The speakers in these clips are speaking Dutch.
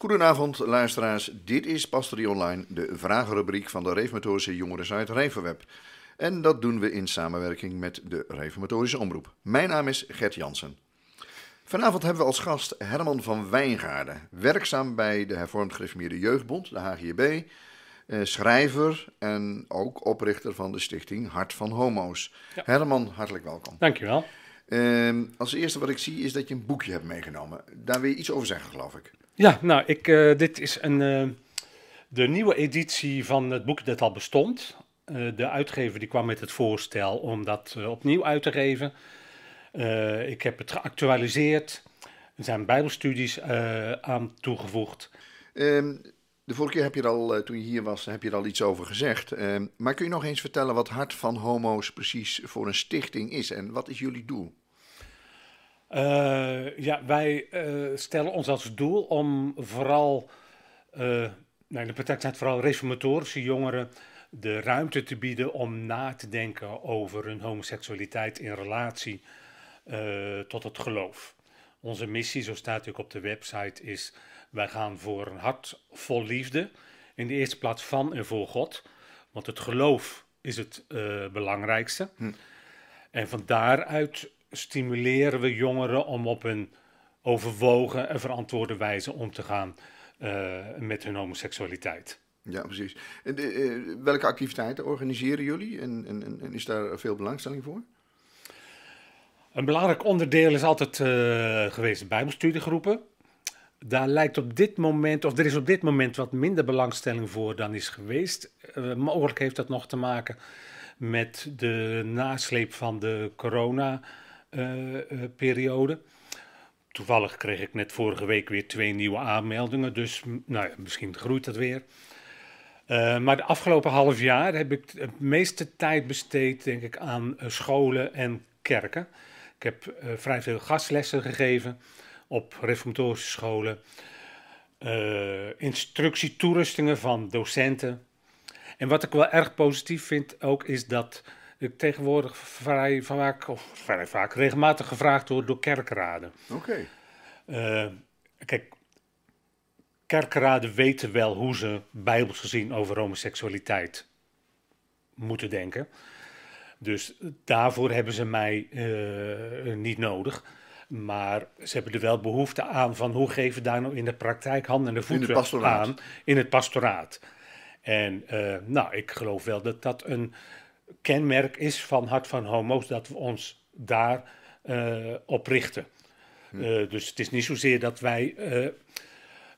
Goedenavond luisteraars, dit is Pastorie Online, de vragenrubriek van de Reformatorische Jongerensite Revenweb. En dat doen we in samenwerking met de Reformatorische Omroep. Mijn naam is Gert Jansen. Vanavond hebben we als gast Herman van Wijngaarden, werkzaam bij de Hervormd Gereformeerde Jeugdbond, de HGB, eh, schrijver en ook oprichter van de stichting Hart van Homo's. Herman, hartelijk welkom. Dankjewel. Um, als eerste wat ik zie is dat je een boekje hebt meegenomen. Daar wil je iets over zeggen, geloof ik. Ja, nou, ik, eh, dit is een, eh, de nieuwe editie van het boek dat al bestond. Eh, de uitgever die kwam met het voorstel om dat opnieuw uit te geven. ik heb het geactualiseerd. Er zijn bijbelstudies aan toegevoegd. Ehm, de vorige keer heb je er al, toen je hier was, heb je er al iets over gezegd. Ehm, maar kun je nog eens vertellen wat Hart van Homo's precies voor een stichting is en wat is jullie doel? Eh, ja, wij eh, stellen ons als doel om vooral, uh, nou, de partij het vooral reformatorische jongeren de ruimte te bieden om na te denken over hun homoseksualiteit in relatie tot het geloof. Onze missie, zo staat ook op de website, is wij gaan voor een hart vol liefde. In de eerste plaats van en voor God, want het geloof is het belangrijkste. Hm. En van daaruit stimuleren we jongeren om op een overwogen en verantwoorde wijze om te gaan eh, met hun homoseksualiteit. Ja, precies. En eh, eh, welke activiteiten organiseren jullie en, en, en, is daar veel belangstelling voor? Een belangrijk onderdeel is altijd uh, geweest Bijbelstudiegroepen. Daar lijkt op dit moment, of er is op dit moment wat minder belangstelling voor dan is geweest. mogelijk heeft dat nog te maken met de nasleep van de corona eh, eh, periode. Toevallig kreeg ik net vorige week weer twee nieuwe aanmeldingen, dus nou misschien groeit dat weer. Eh, maar de afgelopen half jaar heb ik de meeste tijd besteed, denk ik, aan scholen en kerken. Ik heb vrij veel gastlessen gegeven op reformatorische scholen, instructietoerustingen van docenten. En wat ik wel erg positief vind ook, is dat ik tegenwoordig vrij vaak, of vrij vaak, regelmatig gevraagd word door kerkraden. Oké. Eh, kijk, kerkraden weten wel hoe ze bijbels gezien over homoseksualiteit moeten denken. Dus daarvoor hebben ze mij eh, niet nodig. Maar ze hebben er wel behoefte aan van hoe geven daar nou in de praktijk handen en voeten aan in het pastoraat. En eh, nou, ik geloof wel dat dat een kenmerk is van Hart van Homo's dat we ons daar uh, op richten. Hm. Eh, dus het is niet zozeer dat wij. Uh,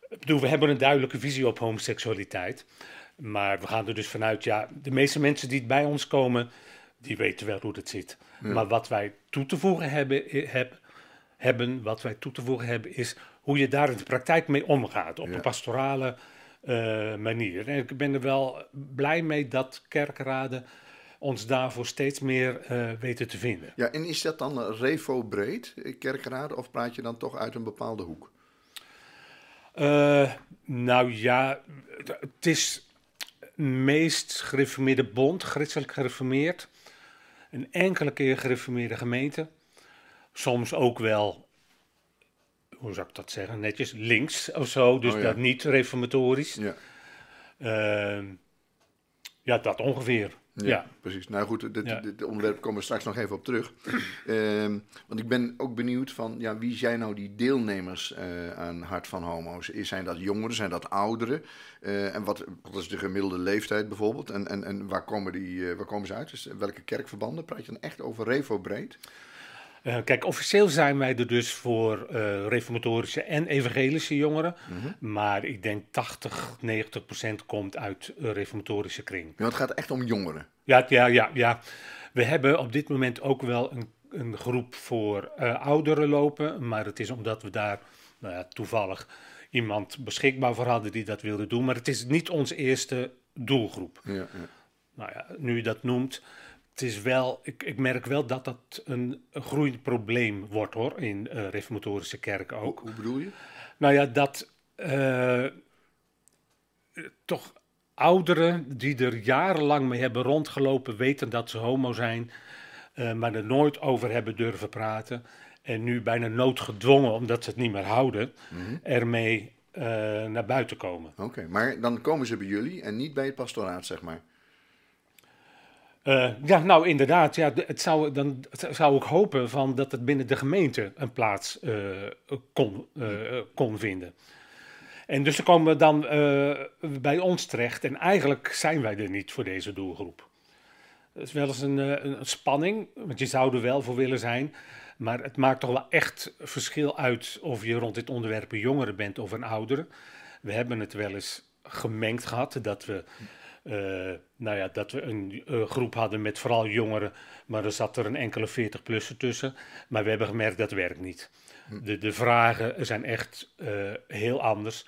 bedoel, we hebben een duidelijke visie op homoseksualiteit. Maar we gaan er dus vanuit, ja, de meeste mensen die bij ons komen, die weten wel hoe dat zit. Maar wat wij toe te voegen hebben, heb, hebben, wat wij toe te voegen hebben, is hoe je daar in de praktijk mee omgaat. Op een pastorale manier. En ik ben er wel blij mee dat kerkraden ons daarvoor steeds meer eh, weten te vinden. Ja, en is dat dan refo breed, eh, kerkraad, of praat je dan toch uit een bepaalde hoek? Eh, nou ja, het is meest gereformeerde bond, christelijk gereformeerd. Een enkele keer gereformeerde gemeente. Soms ook wel, hoe zou ik dat zeggen, netjes links of zo. Dus oh, dat niet reformatorisch. Ja. Ehm, ja, dat ongeveer. Ja, precies. Nou goed, dit, dit, onderwerp komen we straks nog even op terug. Ehm, want ik ben ook benieuwd van, ja, wie zijn nou die deelnemers eh, aan Hart van Homo's? Zijn dat jongeren, zijn dat ouderen? Eh, en wat, wat, is de gemiddelde leeftijd bijvoorbeeld? En, en, en waar, komen die, eh, waar komen ze uit? Dus welke kerkverbanden? Praat je dan echt over Revo breed? Eh, kijk, officieel zijn wij er dus voor eh, reformatorische en evangelische jongeren. Mhm. Maar ik denk 80, 90 procent komt uit eh, reformatorische kring. Ja, het gaat echt om jongeren. Ja, ja, ja, ja. We hebben op dit moment ook wel een, een groep voor ouderen lopen. Maar het is omdat we daar nou ja, toevallig iemand beschikbaar voor hadden die dat wilde doen. Maar het is niet onze eerste doelgroep. Ja, ja. Nou ja, nu je dat noemt het is wel, ik, ik merk wel dat dat een, groeiend probleem wordt hoor, in uh, reformatorische kerken ook. Hoe, bedoel je? Nou ja, dat eh, toch ouderen die er jarenlang mee hebben rondgelopen, weten dat ze homo zijn, eh, maar er nooit over hebben durven praten. En nu bijna noodgedwongen, omdat ze het niet meer houden, mm -hmm. ermee naar buiten komen. Oké, maar dan komen ze bij jullie en niet bij het pastoraat, zeg maar. Eh, ja, nou inderdaad. Ja, het zou, dan zou ik hopen van dat het binnen de gemeente een plaats eh, kon, eh, kon vinden. En dus komen we dan bij ons terecht. En eigenlijk zijn wij er niet voor deze doelgroep. Het is wel eens een, een, spanning, want je zou er wel voor willen zijn. Maar het maakt toch wel echt verschil uit of je rond dit onderwerp een jongere bent of een oudere. We hebben het wel eens gemengd gehad dat we eh, nou ja, dat we een eh, groep hadden met vooral jongeren, maar er zat er een enkele 40-plusser tussen. Maar we hebben gemerkt dat werkt niet. Hm. De, de vragen zijn echt eh, heel anders.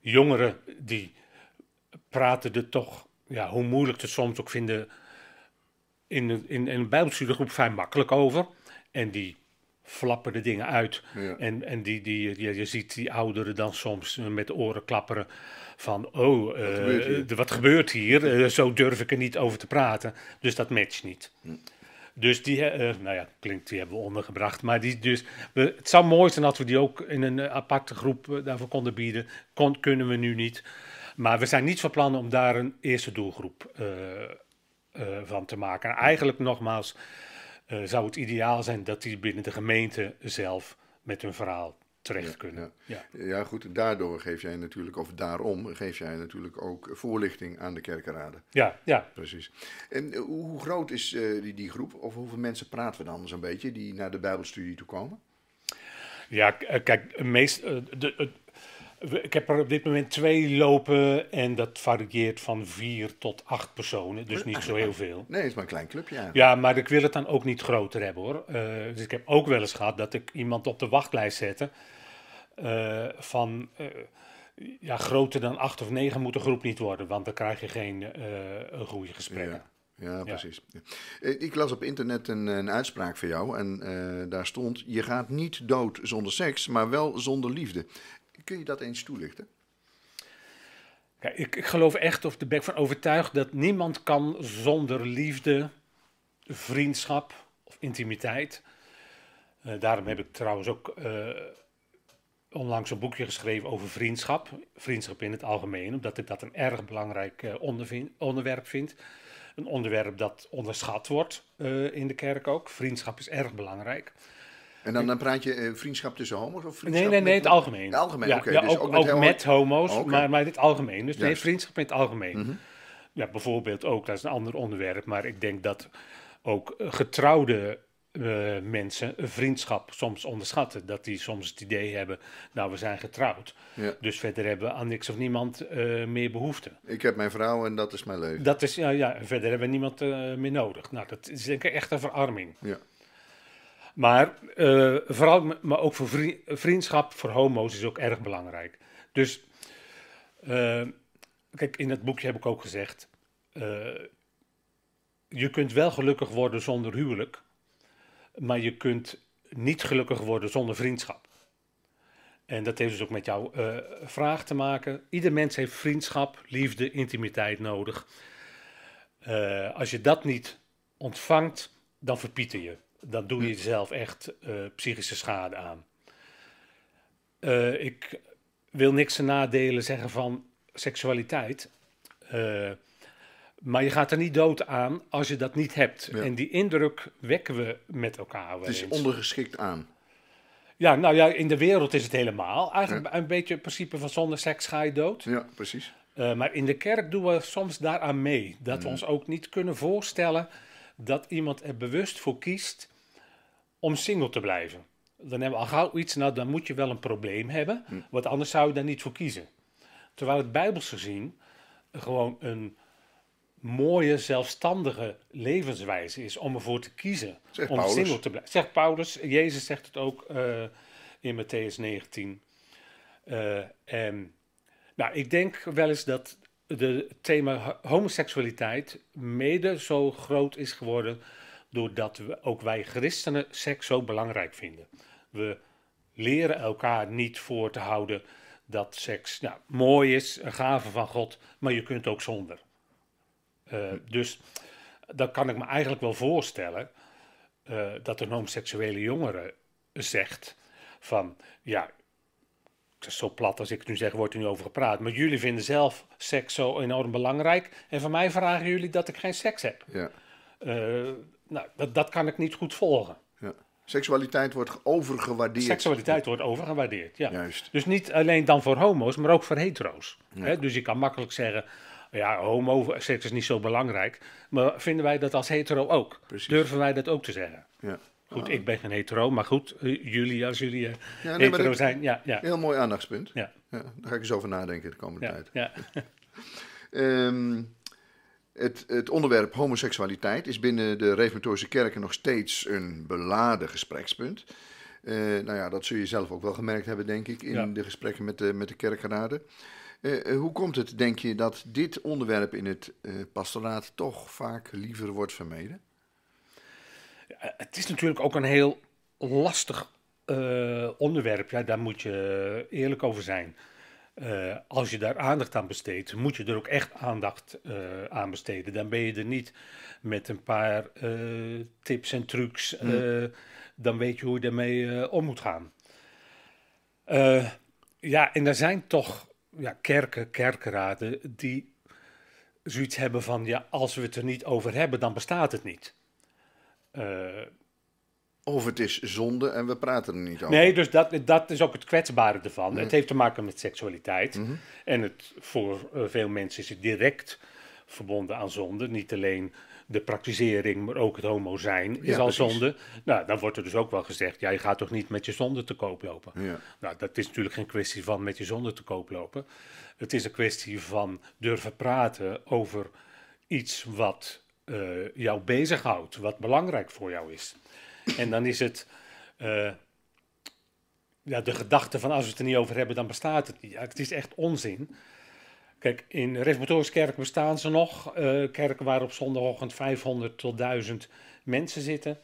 Jongeren die praten er toch, ja, hoe moeilijk ze het soms ook vinden, in, in, in een bijbelstudiegroep vrij makkelijk over. En die flappen de dingen uit. En, en die, die, je, je ziet die ouderen dan soms met oren klapperen van, oh, wat, eh, gebeurt, hier? wat gebeurt hier? Eh, zo durf ik er niet over te praten. Dus dat matcht niet. Hm. Dus die, uh, nou ja, klinkt, die hebben we ondergebracht. Maar die, dus, we, het zou mooi zijn als we die ook in een aparte groep daarvoor konden bieden. Kon, kunnen we nu niet. Maar we zijn niet van plan om daar een eerste doelgroep van te maken. eigenlijk nogmaals, zou het ideaal zijn dat die binnen de gemeente zelf met hun verhaal terecht kunnen. Ja. Ja. goed, daardoor geef jij natuurlijk, of daarom geef jij natuurlijk ook voorlichting aan de kerkenraden. Ja, ja. Precies. En eh, hoe groot is eh, die, die groep, of hoeveel mensen praten we dan zo'n beetje die naar de Bijbelstudie toe komen? Ja, eh, kijk, meest, de, ik heb er op dit moment twee lopen en dat varieert van vier tot acht personen. Dus niet zo heel veel. Nee, het is maar een klein clubje. Ja, ja maar ik wil het dan ook niet groter hebben hoor. Eh, dus ik heb ook wel eens gehad dat ik iemand op de wachtlijst zette eh, van... Eh, ja, groter dan acht of negen moet de groep niet worden, want dan krijg je geen goede gesprekken. Ja. precies. Ik las op internet een, een uitspraak van jou en daar stond: Je gaat niet dood zonder seks, maar wel zonder liefde. Kun je dat eens toelichten? Kijk, ik, ik geloof echt of de bek van overtuigd dat niemand kan zonder liefde, vriendschap of intimiteit. Eh, daarom heb ik trouwens ook eh, onlangs een boekje geschreven over vriendschap. Vriendschap in het algemeen, omdat ik dat een erg belangrijk eh, onderwerp vind. Een onderwerp dat onderschat wordt in de kerk ook. Vriendschap is erg belangrijk. En dan, dan praat je eh, vriendschap tussen homo's of vriendschap? Nee, nee, nee, het algemeen. Het algemeen, ja, dus ook, met, homo's, maar, maar dit algemeen. Dus nee, vriendschap in het algemeen. Mhm. Ja, bijvoorbeeld ook, dat is een ander onderwerp, maar ik denk dat ook eh, getrouwde uh, mensen vriendschap soms onderschatten. Dat die soms het idee hebben, nou we zijn getrouwd. Dus verder hebben we aan niks of niemand meer behoefte. Ik heb mijn vrouw en dat is mijn leven. Dat is, ja, ja verder hebben we niemand meer nodig. Nou, dat is denk ik echt een verarming. Ja. Maar eh, vooral, maar ook voor vriendschap voor homo's is ook erg belangrijk. Dus, eh, kijk, in het boekje heb ik ook gezegd, eh, je kunt wel gelukkig worden zonder huwelijk, maar je kunt niet gelukkig worden zonder vriendschap. En dat heeft dus ook met jouw vraag te maken. Ieder mens heeft vriendschap, liefde, intimiteit nodig. als je dat niet ontvangt, dan verpieter je dan doe je jezelf echt eh, psychische schade aan. Eh, ik wil niks te nadelen zeggen van seksualiteit. Eh, maar je gaat er niet dood aan als je dat niet hebt. En die indruk wekken we met elkaar. Het is ondergeschikt aan. Ja, nou ja, in de wereld is het helemaal. Eigenlijk een beetje het principe van zonder seks ga je dood. Ja, precies. maar in de kerk doen we soms daaraan mee. Dat we mhm. ons ook niet kunnen voorstellen dat iemand er bewust voor kiest om single te blijven. Dan hebben we al gauw iets, nou dan moet je wel een probleem hebben, hm. want anders zou je daar niet voor kiezen. Terwijl het bijbels gezien gewoon een mooie, zelfstandige levenswijze is om ervoor te kiezen. Zegt om Paulus. single te blijven. Zegt Paulus, Jezus zegt het ook uh, in Matthäus 19. Eh, en, nou, ik denk wel eens dat het thema homoseksualiteit mede zo groot is geworden doordat we, ook wij christenen seks zo belangrijk vinden. We leren elkaar niet voor te houden dat seks nou, mooi is, een gave van God, maar je kunt ook zonder. Eh, hm. dus dan kan ik me eigenlijk wel voorstellen eh, dat een homoseksuele jongere zegt van ja, zo plat als ik het nu zeg, wordt er nu over gepraat. Maar jullie vinden zelf seks zo enorm belangrijk. En van mij vragen jullie dat ik geen seks heb. Ja. Eh, nou, dat, dat kan ik niet goed volgen. Ja. Seksualiteit wordt overgewaardeerd. Seksualiteit wordt overgewaardeerd, ja. Juist. Dus niet alleen dan voor homo's, maar ook voor hetero's. Dus je kan makkelijk zeggen, ja, homo seks is niet zo belangrijk. Maar vinden wij dat als hetero ook? Precies. Durven wij dat ook te zeggen? Ja. Goed, ah. ik ben geen hetero, maar goed, eh, jullie als jullie eh, hetero zijn. Ja, ja. Heel mooi aandachtspunt. Ja. daar ga ik eens over nadenken de komende tijd. Ja. Ehm, het, het, onderwerp homoseksualiteit is binnen de Reformatorische Kerken nog steeds een beladen gesprekspunt. Uh, nou ja, dat zul je zelf ook wel gemerkt hebben, denk ik, in de gesprekken met de, met de kerkenraden. Eh, eh, hoe komt het, denk je, dat dit onderwerp in het pastoraat toch vaak liever wordt vermeden? Het is natuurlijk ook een heel lastig onderwerp, ja, daar moet je eerlijk over zijn. Eh, als je daar aandacht aan besteedt, moet je er ook echt aandacht eh, aan besteden. Dan ben je er niet met een paar eh, tips en trucs. Mm. Dan weet je hoe je ermee om moet gaan. ja, en er zijn toch ja, kerken, kerkenraden die zoiets hebben van: ja, als we het er niet over hebben, dan bestaat het niet. Of het is zonde en we praten er niet over. Nee, dus dat, dat is ook het kwetsbare ervan. Mhm. Het heeft te maken met seksualiteit. Mhm. En het, voor eh, veel mensen is het direct verbonden aan zonde. Niet alleen de praktisering, maar ook het homo zijn is al zonde. Nou, dan wordt er dus ook wel gezegd, ja, je gaat toch niet met je zonde te koop lopen. Nou, dat is natuurlijk geen kwestie van met je zonde te koop lopen. Het is een kwestie van durven praten over iets wat uh, jou bezighoudt, wat belangrijk voor jou is. En dan is het. Eh, ja, de gedachte van als we het er niet over hebben, dan bestaat het niet. Ja, het is echt onzin. Kijk, in Respiratorische bestaan ze nog. Uh, kerken waar op zondagochtend 500 tot 1000 mensen zitten.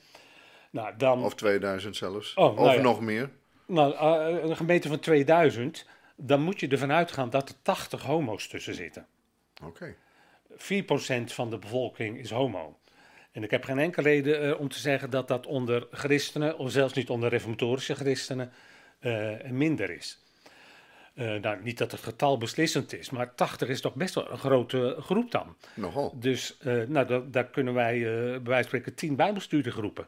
Nou, dan... Of 2000 zelfs. Oh, of nou nog meer. Nou, eh, een gemeente van 2000, dan moet je ervan uitgaan dat er 80 homo's tussen zitten. Oké. 4% van de bevolking is homo. En ik heb geen enkele reden eh, om te zeggen dat dat onder christenen, of zelfs niet onder reformatorische christenen, eh, minder is. Eh, nou, niet dat het getal beslissend is, maar 80 is toch best wel een grote groep dan. Nogal. Dus nou, daar kunnen wij bij wijze van spreken 10 bijbelstudiegroepen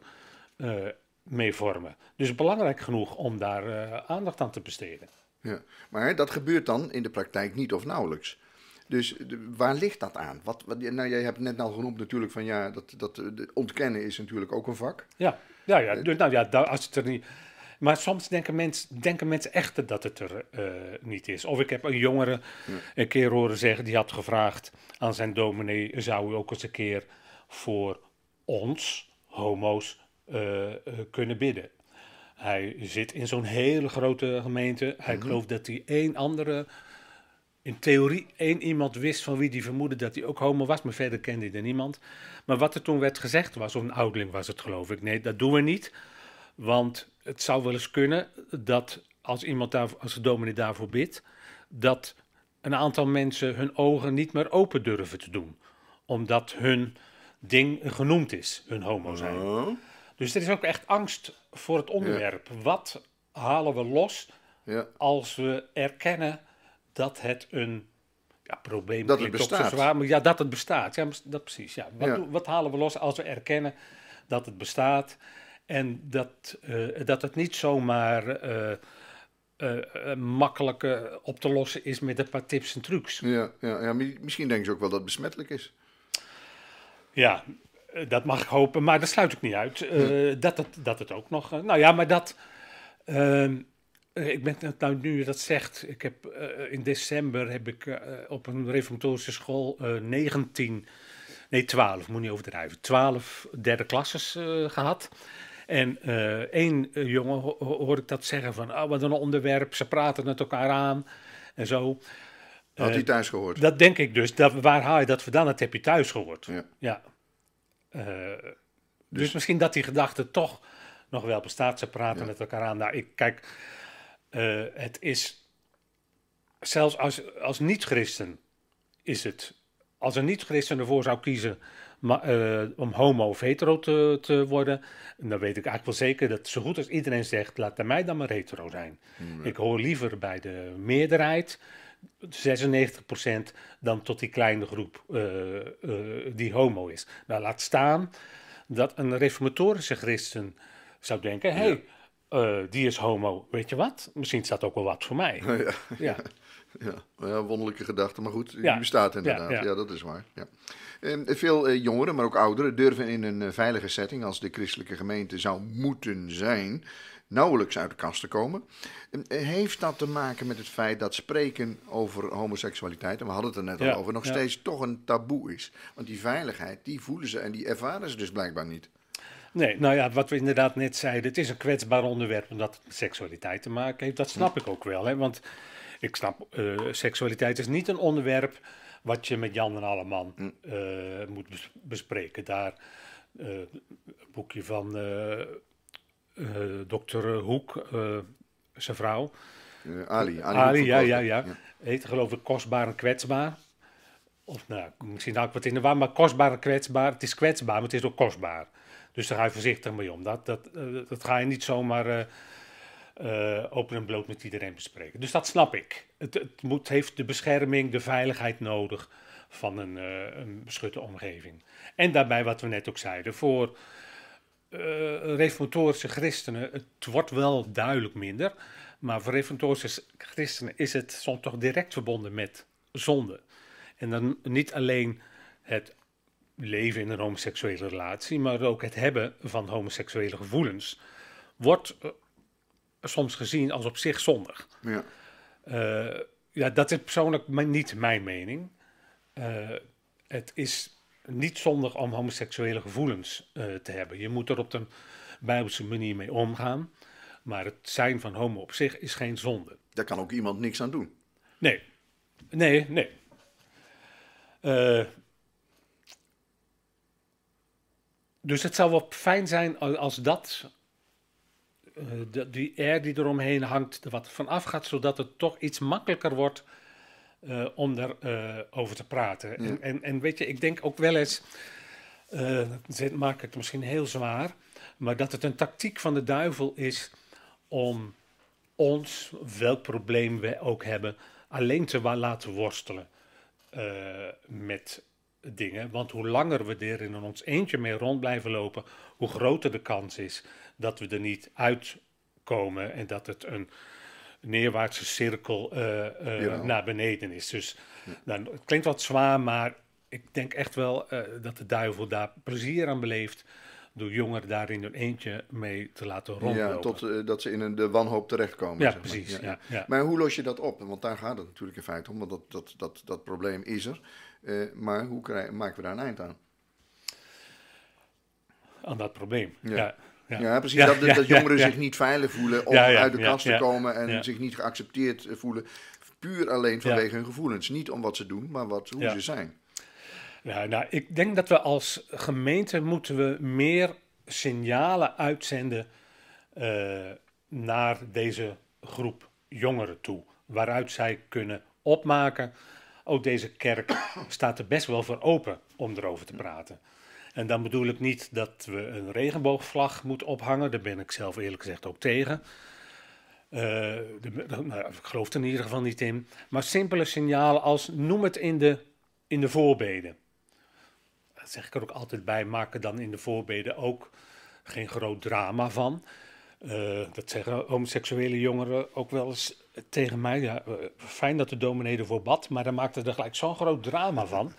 mee vormen. Dus belangrijk genoeg om daar aandacht aan te besteden. Ja. Maar dat gebeurt dan in de praktijk niet of nauwelijks. Dus waar ligt dat aan? Wat, nou, jij hebt net al nou genoemd natuurlijk van ja, dat, dat eh, ontkennen is natuurlijk ook een vak. Ja, ja, ja eh, dus, nou ja, als het er niet... Maar soms denken, mensen, denken mensen echt dat het er eh, niet is. Of ik heb een jongere een keer horen zeggen, die had gevraagd aan zijn dominee, zou u ook eens een keer voor ons, homo's, kunnen bidden? Hij zit in zo'n hele grote gemeente. Hij mhm. gelooft dat hij één andere in theorie één iemand wist van wie die vermoedde dat hij ook homo was, maar verder kende hij er niemand. Maar wat er toen werd gezegd was, of een oudling was het geloof ik, nee, dat doen we niet. Want het zou wel eens kunnen dat als iemand daar, als de dominee daarvoor bidt, dat een aantal mensen hun ogen niet meer open durven te doen. Omdat hun ding genoemd is, hun homo zijn. Dus er is ook echt angst voor het onderwerp. Wat halen we los als we erkennen dat het een ja, probleem dat het bestaat. Zwaar, maar ja, dat het bestaat. Ja, dat precies. Ja. Wat, wat halen we los als we erkennen dat het bestaat en dat, eh, dat het niet zomaar uh, makkelijk op te lossen is met een paar tips en trucs. Ja, ja, ja, misschien denken ze ook wel dat het besmettelijk is. Ja, dat mag ik hopen, maar dat sluit ik niet uit. dat, dat het ook nog. nou ja, maar dat. Ehm, eh, ik ben nou, nou nu dat zegt, ik heb eh, in december heb ik eh, op een reformatorische school uh, 19, nee 12, moet niet overdrijven, 12 derde klasses gehad. En één jongen ho hoor ik dat zeggen van, oh, wat een onderwerp, ze praten met elkaar aan en zo. Had hij thuis gehoord? Dat denk ik dus. Dat, waar haal je dat vandaan? Dat heb je thuis gehoord. Ja. Dus, dus. misschien dat die gedachte toch nog wel bestaat. Ze praten met elkaar aan. Nou, ik, kijk, eh, het is, zelfs als, als niet-christen is het, als een niet-christen ervoor zou kiezen eh, om homo of hetero te, te, worden, dan weet ik eigenlijk wel zeker dat zo goed als iedereen zegt, laat bij mij dan maar hetero zijn. Mm. Ik hoor liever bij de meerderheid, 96%, dan tot die kleine groep eh, die homo is. Nou, laat staan dat een reformatorische christen zou denken, hé, hey, eh, die is homo, weet je wat? Misschien staat ook wel wat voor mij. Ja, ja. ja. wonderlijke gedachte, maar goed, die bestaat inderdaad. Ja, dat is waar. Ja. veel eh, jongeren, maar ook ouderen, durven in een eh, veilige setting als de christelijke gemeente zou moeten zijn, nauwelijks uit de kast te komen. Ehm, heeft dat te maken met het feit dat spreken over homoseksualiteit, en we hadden het er net al over, nog steeds toch een taboe is? Want die veiligheid, die voelen ze en die ervaren ze dus blijkbaar niet. Nee, nou ja, wat we inderdaad net zeiden, het is een kwetsbaar onderwerp omdat het seksualiteit te maken heeft. Dat snap ik ook wel, hè? want ik snap, eh, seksualiteit is niet een onderwerp wat je met Jan en Alleman uh, hm. eh, moet bespreken. Daar eh, een boekje van dokter Hoek, zijn vrouw. Ali. Ali, ja, ja, ja, Heet geloof ik kostbaar en kwetsbaar. Of nou, misschien had ik wat in de war, maar kostbaar en kwetsbaar. Het is kwetsbaar, maar het is ook kostbaar. Dus daar ga je voorzichtig mee om. Dat, dat, eh, dat ga je niet zomaar eh, eh, open en bloot met iedereen bespreken. Dus dat snap ik. Het, het moet, heeft de bescherming, de veiligheid nodig van een, een beschutte omgeving. En daarbij wat we net ook zeiden, voor uh, reformatorische christenen, het wordt wel duidelijk minder, maar voor reformatorische christenen is het soms toch direct verbonden met zonde. En dan niet alleen het leven in een homoseksuele relatie, maar ook het hebben van homoseksuele gevoelens, wordt eh, soms gezien als op zich zondig. Ja. Eh, ja, dat is persoonlijk niet mijn mening. Eh, het is niet zondig om homoseksuele gevoelens te hebben. Je moet er op een bijbelse manier mee omgaan. Maar het zijn van homo op zich is geen zonde. Daar kan ook iemand niks aan doen. Nee, nee, nee. dus het zou wel fijn zijn als dat, uh, de, die air die eromheen hangt, er wat vanaf gaat, zodat het toch iets makkelijker wordt eh, om erover eh, over te praten. En, en, weet je, ik denk ook wel eens, dat maak ik het misschien heel zwaar, maar dat het een tactiek van de duivel is om ons, welk probleem we ook hebben, alleen te laten worstelen met dingen. Want hoe langer we er in ons eentje mee rond blijven lopen, hoe groter de kans is dat we er niet uitkomen en dat het een neerwaartse cirkel eh, eh, naar beneden is. Dus nou, het klinkt wat zwaar, maar ik denk echt wel eh, dat de duivel daar plezier aan beleeft. Door jongeren daar in hun eentje mee te laten rondlopen. Ja, tot dat ze in een, de wanhoop terechtkomen. Ja, maar. precies. Ja, ja. Maar hoe los je dat op? Want daar gaat het natuurlijk in feite om, want dat, dat, dat, dat probleem is er. Eh, maar hoe maken we daar een eind aan? Aan dat probleem. Ja. ja. ja. precies. dat, dat jongeren zich niet veilig voelen om uit de kast te komen en zich niet geaccepteerd voelen. Puur alleen vanwege hun gevoelens. Niet om wat ze doen, maar wat, hoe ze zijn. Nou, nou, ik denk dat we als gemeente moeten we meer signalen uitzenden uh, naar deze groep jongeren toe. Waaruit zij kunnen opmaken ook deze kerk staat er best wel voor open om erover te praten. En dan bedoel ik niet dat we een regenboogvlag moeten ophangen. Daar ben ik zelf eerlijk gezegd ook tegen. Uh, de, nou ik geloof er in ieder geval niet in. Maar simpele signalen als noem het in de, in de voorbeden. Dat zeg ik er ook altijd bij, maak er dan in de voorbeden ook geen groot drama van. Eh, dat zeggen homoseksuele jongeren ook wel eens tegen mij. Ja, eh, fijn dat de dominee ervoor bad, maar dan maakte er gelijk zo'n groot drama van.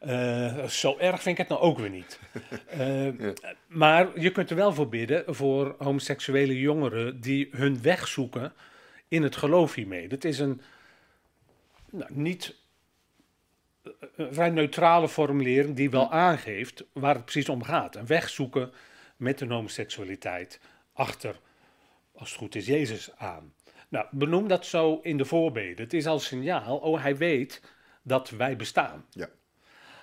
Eh, zo erg vind ik het nou ook weer niet. Maar je kunt er wel voor bidden voor homoseksuele jongeren die hun weg zoeken in het geloof hiermee. Dat is een nou, niet een vrij neutrale formulering die wel aangeeft waar het precies om gaat. Een weg zoeken met hun homoseksualiteit achter, als het goed is, Jezus aan. Nou, benoem dat zo in de voorbeden. Het is al signaal, oh, hij weet dat wij bestaan. Ja.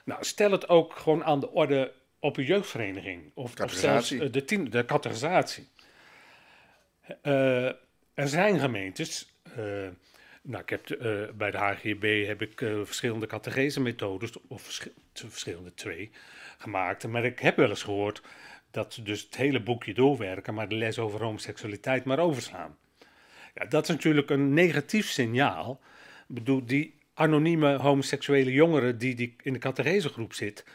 Nou, stel het ook gewoon aan de orde op een jeugdvereniging. Of, zelfs eh, de, de categorisatie. Eh, er zijn gemeentes... Eh, nou, ik heb bij de HGB heb ik verschillende methodes of verschillende twee, gemaakt. Maar ik heb wel eens gehoord dat ze dus het hele boekje doorwerken, maar de les over homoseksualiteit maar overslaan. Ja, dat is natuurlijk een negatief signaal. Ik bedoel, die anonieme homoseksuele jongeren die, die in de Catechese-groep zit.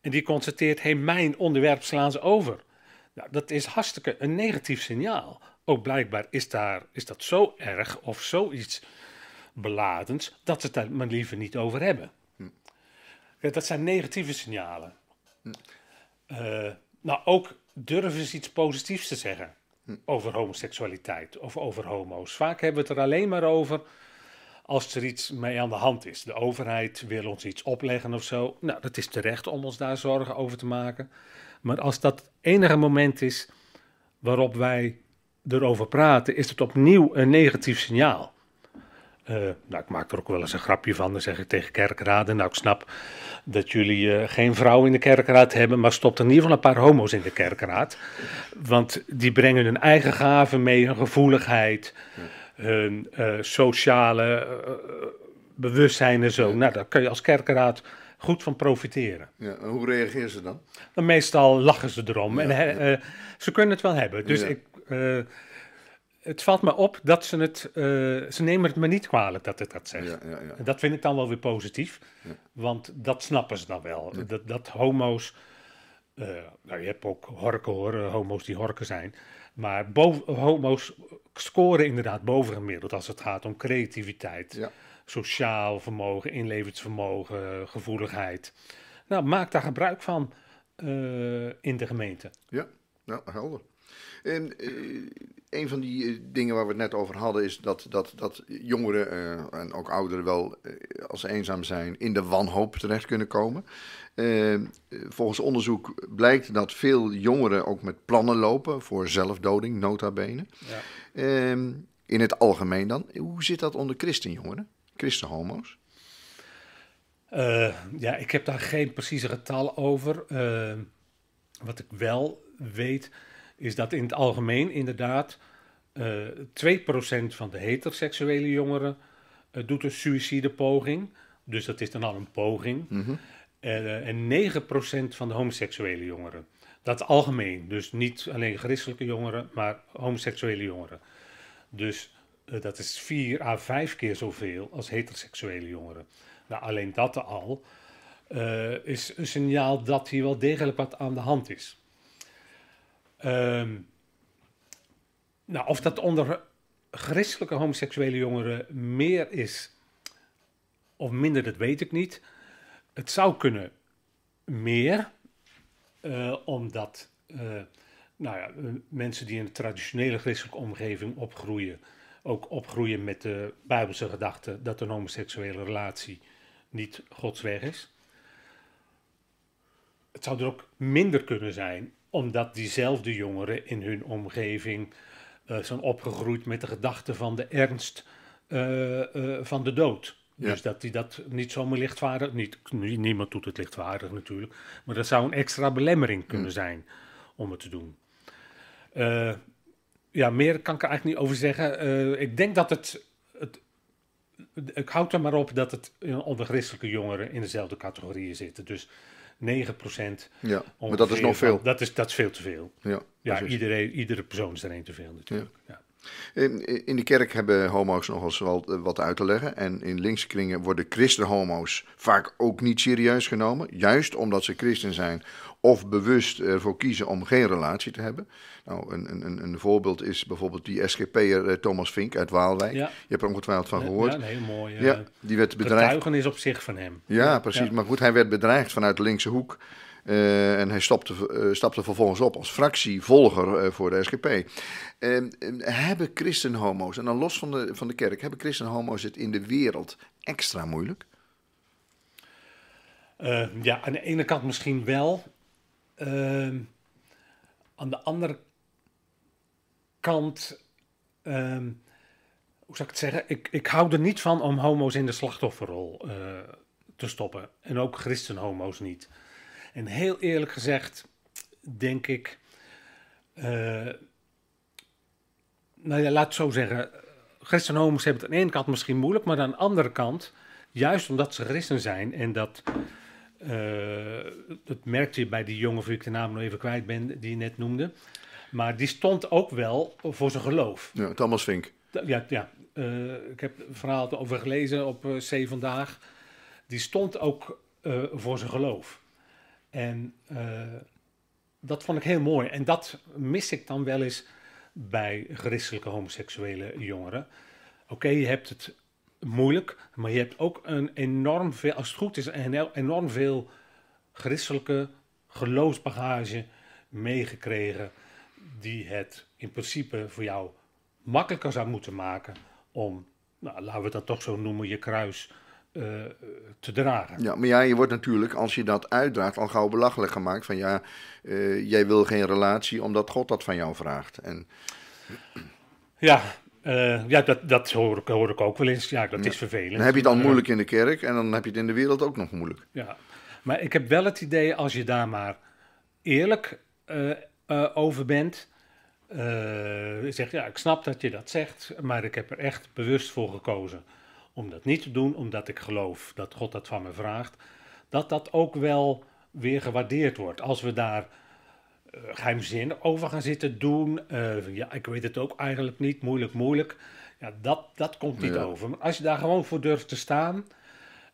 En die constateert, hé, mijn onderwerp slaan ze over. Nou, dat is hartstikke een negatief signaal. Ook blijkbaar is, daar, is dat zo erg of zoiets beladends dat ze het daar maar liever niet over hebben. Hm. dat zijn negatieve signalen. Hm. Eh, nou, ook durven ze iets positiefs te zeggen over homoseksualiteit of over homo's. Vaak hebben we het er alleen maar over als er iets mee aan de hand is. De overheid wil ons iets opleggen of zo. Nou, dat is terecht om ons daar zorgen over te maken. Maar als dat enige moment is waarop wij erover praten, is het opnieuw een negatief signaal. Eh, nou, ik maak er ook wel eens een grapje van. Dan zeg ik tegen kerkraden: Nou, ik snap dat jullie eh, geen vrouw in de kerkraad hebben. Maar stopt in ieder geval een paar homo's in de kerkraad. Want die brengen hun eigen gaven mee, hun gevoeligheid, hun eh, sociale bewustzijn en zo. Nou, daar kun je als kerkraad goed van profiteren. Ja, en hoe reageren ze dan? dan nou, meestal lachen ze erom. en ze kunnen het wel hebben. Dus ik het valt me op dat ze het, eh, ze nemen het me niet kwalijk dat het dat zegt. Ja, Dat vind ik dan wel weer positief, want dat snappen ze dan wel. Dat, homo's, eh, nou je hebt ook horken hoor, eh, homo's die horken zijn, maar boven, homo's scoren inderdaad bovengemiddeld als het gaat om creativiteit, sociaal vermogen, inlevensvermogen, gevoeligheid. Nou, maak daar gebruik van in de gemeente. Ja, nou, helder. Um, een van die eh, dingen waar we het net over hadden is dat, dat, dat jongeren eh, en ook ouderen wel, als ze eenzaam zijn, in de wanhoop terecht kunnen komen. Ehm, volgens onderzoek blijkt dat veel jongeren ook met plannen lopen voor zelfdoding, nota bene. Ja. Ehm, in het algemeen dan. Hoe zit dat onder christenjongeren, christenhomo's? ja, ik heb daar geen precieze getal over. wat ik wel weet, is dat in het algemeen inderdaad 2% eh, van de heteroseksuele jongeren eh, doet een suïcidepoging. Dus dat is dan al een poging. Mhm. Eh, en 9% van de homoseksuele jongeren. Dat algemeen, dus niet alleen christelijke jongeren, maar homoseksuele jongeren. Dus dat is 4 à 5 keer zoveel als heteroseksuele jongeren. Nou, alleen dat al is een signaal dat hier wel degelijk wat aan de hand is. Ehm, nou, of dat onder christelijke homoseksuele jongeren meer is of minder, dat weet ik niet. Het zou kunnen meer, eh, omdat eh, nou ja, eh, mensen die in een traditionele christelijke omgeving opgroeien, ook opgroeien met de Bijbelse gedachte dat een homoseksuele relatie niet Gods weg is. Het zou er ook minder kunnen zijn omdat diezelfde jongeren in hun omgeving uh, zijn opgegroeid met de gedachte van de ernst eh, eh, van de dood. Dus dat die dat niet zomaar lichtvaardig, niet, niemand doet het lichtvaardig natuurlijk, maar dat zou een extra belemmering kunnen zijn om het te doen. ja, meer kan ik er eigenlijk niet over zeggen. ik denk dat het, het, Ik houd er maar op dat het onder christelijke jongeren in dezelfde categorieën zitten. Dus 9 procent. Ja, maar dat is nog veel. Dat is, dat is veel te veel. Ja, ja iedereen, iedere persoon is er één te veel natuurlijk. Ja. In, de kerk hebben homo's nogal wat, eh, wat uit te leggen. En in linkse kringen worden christenhomo's vaak ook niet serieus genomen. Juist omdat ze christen zijn of bewust ervoor kiezen om geen relatie te hebben. Nou, een, een, een voorbeeld is bijvoorbeeld die SGP'er eh, Thomas Vink uit Waalwijk. Ja. Je hebt er ongetwijfeld van gehoord. Ja, een heel mooie eh, die werd bedreigd. Getuigenis op zich van hem. Ja, precies. Maar goed, hij werd bedreigd vanuit de linkse hoek. Eh, en hij stapte, eh, stapte vervolgens op als fractievolger eh, voor de SGP. Ehm, ehm, hebben christenhomo's, en dan los van de, van de kerk, hebben christenhomo's het in de wereld extra moeilijk? ja, aan de ene kant misschien wel. Ehm, aan de andere kant, hoe zou ik het zeggen? Ik, ik hou er niet van om homo's in de slachtofferrol te stoppen. En ook christenhomo's niet. En heel eerlijk gezegd, denk ik. Eh, nou ja, laat het zo zeggen. Christen homo's hebben het aan de ene kant misschien moeilijk, maar aan de andere kant, juist omdat ze christen zijn en dat. Uh, merkte je bij die jongen, voor ik de naam nog even kwijt ben, die je net noemde. Maar die stond ook wel voor zijn geloof. Ja, Thomas Vink. Ja, ja. Eh, ik heb een verhaal over gelezen op C Vandaag. Die stond ook voor zijn geloof. En eh, dat vond ik heel mooi. En dat mis ik dan wel eens bij christelijke homoseksuele jongeren. Oké, je hebt het moeilijk, maar je hebt ook een enorm veel, als het goed is, een enorm veel christelijke geloofsbagage meegekregen, die het in principe voor jou makkelijker zou moeten maken om, nou, laten we dat toch zo noemen, je kruis eh, te dragen. Ja, maar ja, je wordt natuurlijk, als je dat uitdraagt, al gauw belachelijk gemaakt. Van ja, eh, jij wil geen relatie omdat God dat van jou vraagt. En... Ja, eh, ja dat, dat hoor, ik, ook wel eens. Ja, dat is vervelend. Dan heb je het al moeilijk in de kerk en dan heb je het in de wereld ook nog moeilijk. Ja, maar ik heb wel het idee, als je daar maar eerlijk over bent... zegt, ja, ik snap dat je dat zegt, maar ik heb er echt bewust voor gekozen om dat niet te doen, omdat ik geloof dat God dat van me vraagt, dat dat ook wel weer gewaardeerd wordt. Als we daar uh, geheimzinnig over gaan zitten doen, eh, ja, ik weet het ook eigenlijk niet, moeilijk, moeilijk. Ja, dat, dat komt niet over. Maar als je daar gewoon voor durft te staan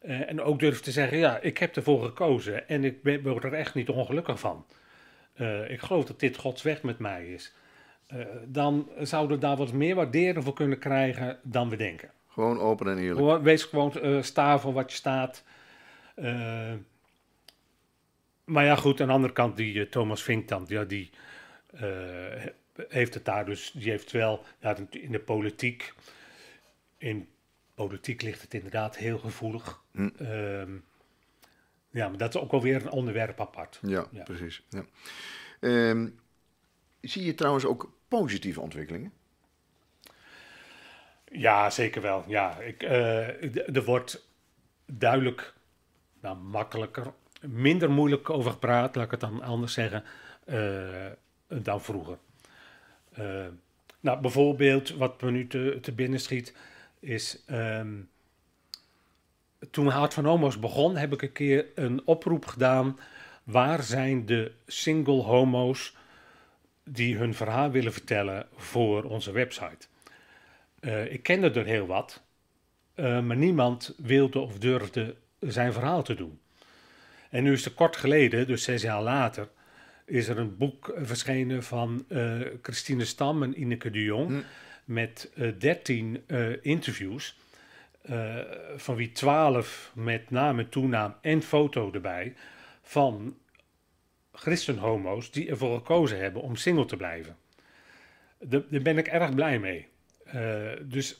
eh, en ook durft te zeggen, ja, ik heb ervoor gekozen en ik ben, word er echt niet ongelukkig van. ik geloof dat dit Gods weg met mij is. dan zouden we daar wat meer waardering voor kunnen krijgen dan we denken. Gewoon open en eerlijk. wees gewoon uh, sta voor wat je staat. Eh, maar ja, goed, aan de andere kant, die eh, Thomas Vink dan, ja, die heeft het daar dus, die heeft wel ja, in de politiek, in politiek ligt het inderdaad heel gevoelig. Hm. Ehm, ja, maar dat is ook wel weer een onderwerp apart. Ja, precies. Ja. Ehm, zie je trouwens ook positieve ontwikkelingen? Ja, zeker wel. Ja, ik, eh, er wordt duidelijk nou, makkelijker, minder moeilijk over gepraat, laat ik het dan anders zeggen, eh, dan vroeger. Eh, nou, bijvoorbeeld, wat me nu te, binnen schiet, is. Ehm, toen Hart van Homo's begon, heb ik een keer een oproep gedaan. Waar zijn de single homo's die hun verhaal willen vertellen voor onze website? Eh, ik kende er heel wat, eh, maar niemand wilde of durfde zijn verhaal te doen. En nu is het kort geleden, dus zes jaar later, is er een boek verschenen van eh, Christine Stam en Ineke de Jong hm. met dertien interviews. van wie twaalf met naam en toenaam en foto erbij van christenhomo's die ervoor gekozen hebben om single te blijven. daar ben ik erg blij mee. Eh, dus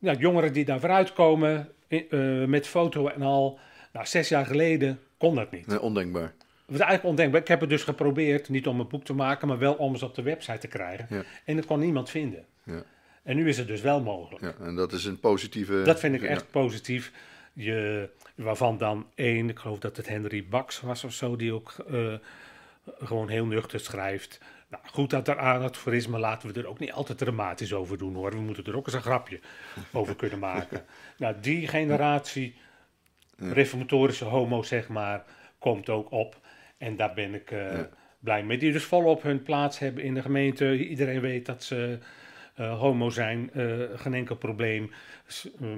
eh, jongeren die daar vooruit komen, eh, met foto en al. Nou, zes jaar geleden kon dat niet. Nee, ondenkbaar. Het was eigenlijk ondenkbaar. Ik heb het dus geprobeerd, niet om een boek te maken, maar wel om ze op de website te krijgen. Ja. En dat kon niemand vinden. Ja. En nu is het dus wel mogelijk. Ja, en dat is een positieve. Dat vind ik echt positief. Je, waarvan dan één, ik geloof dat het Henry Bax was of zo, die ook gewoon heel nuchter schrijft. Nou, goed dat er aandacht voor is, maar laten we er ook niet altijd dramatisch over doen hoor. We moeten er ook eens een grapje over kunnen maken. Nou, die generatie reformatorische homo, zeg maar, komt ook op. En daar ben ik eh, blij mee. Die dus volop hun plaats hebben in de gemeente. Iedereen weet dat ze eh, homo zijn, eh, geen enkel probleem.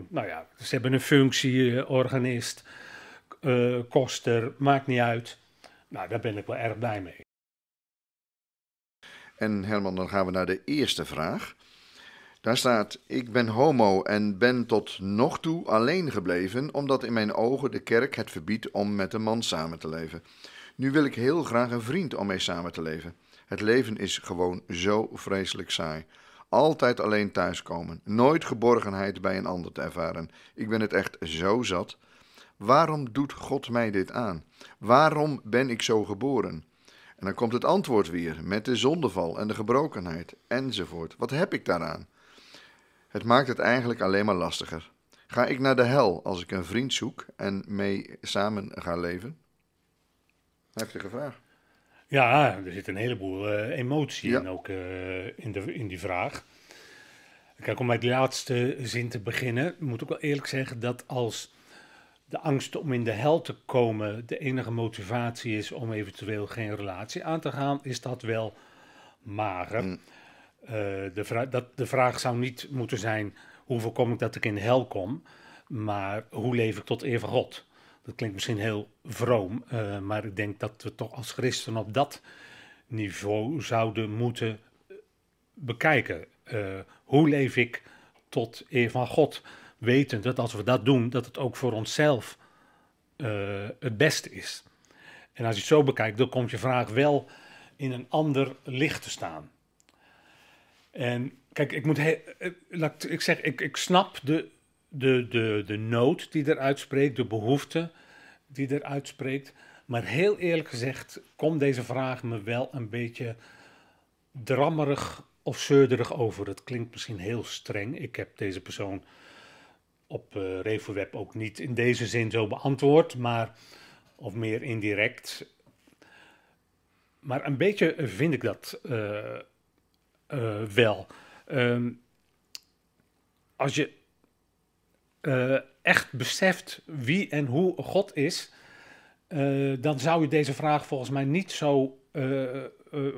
nou ja, ze hebben een functie, organist, koster, maakt niet uit. Nou, daar ben ik wel erg blij mee. En Herman, dan gaan we naar de eerste vraag. Daar staat: Ik ben homo en ben tot nog toe alleen gebleven, omdat in mijn ogen de kerk het verbiedt om met een man samen te leven. Nu wil ik heel graag een vriend om mee samen te leven. Het leven is gewoon zo vreselijk saai. Altijd alleen thuiskomen, nooit geborgenheid bij een ander te ervaren. Ik ben het echt zo zat. Waarom doet God mij dit aan? Waarom ben ik zo geboren? En dan komt het antwoord weer met de zondeval en de gebrokenheid enzovoort. Wat heb ik daaraan? Het maakt het eigenlijk alleen maar lastiger. Ga ik naar de hel als ik een vriend zoek en mee samen ga leven? Heftige vraag. Ja, er zit een heleboel eh, emotie in, ook, eh, in, de, in die vraag. Kijk, om bij de laatste zin te beginnen, moet ik wel eerlijk zeggen dat als de angst om in de hel te komen de enige motivatie is om eventueel geen relatie aan te gaan, is dat wel mager. Mm. Eh, de, dat, de vraag zou niet moeten zijn: hoe voorkom ik dat ik in de hel kom? Maar hoe leef ik tot eer van God? Dat klinkt misschien heel vroom, eh, maar ik denk dat we toch als christenen op dat niveau zouden moeten eh, bekijken. hoe leef ik tot eer van God? wetend dat als we dat doen, dat het ook voor onszelf eh, het beste is. En als je het zo bekijkt, dan komt je vraag wel in een ander licht te staan. En kijk, ik moet. Eh, ik zeg, ik, ik snap de, de, de, de nood die er uitspreekt, de behoefte die er uitspreekt, Maar heel eerlijk gezegd komt deze vraag me wel een beetje drammerig of zeurderig over. Dat klinkt misschien heel streng. Ik heb deze persoon op eh, RevoWeb ook niet in deze zin zo beantwoord, maar of meer indirect. Maar een beetje vind ik dat eh, eh, wel. Ehm, als je echt beseft wie en hoe God is, dan zou je deze vraag volgens mij niet zo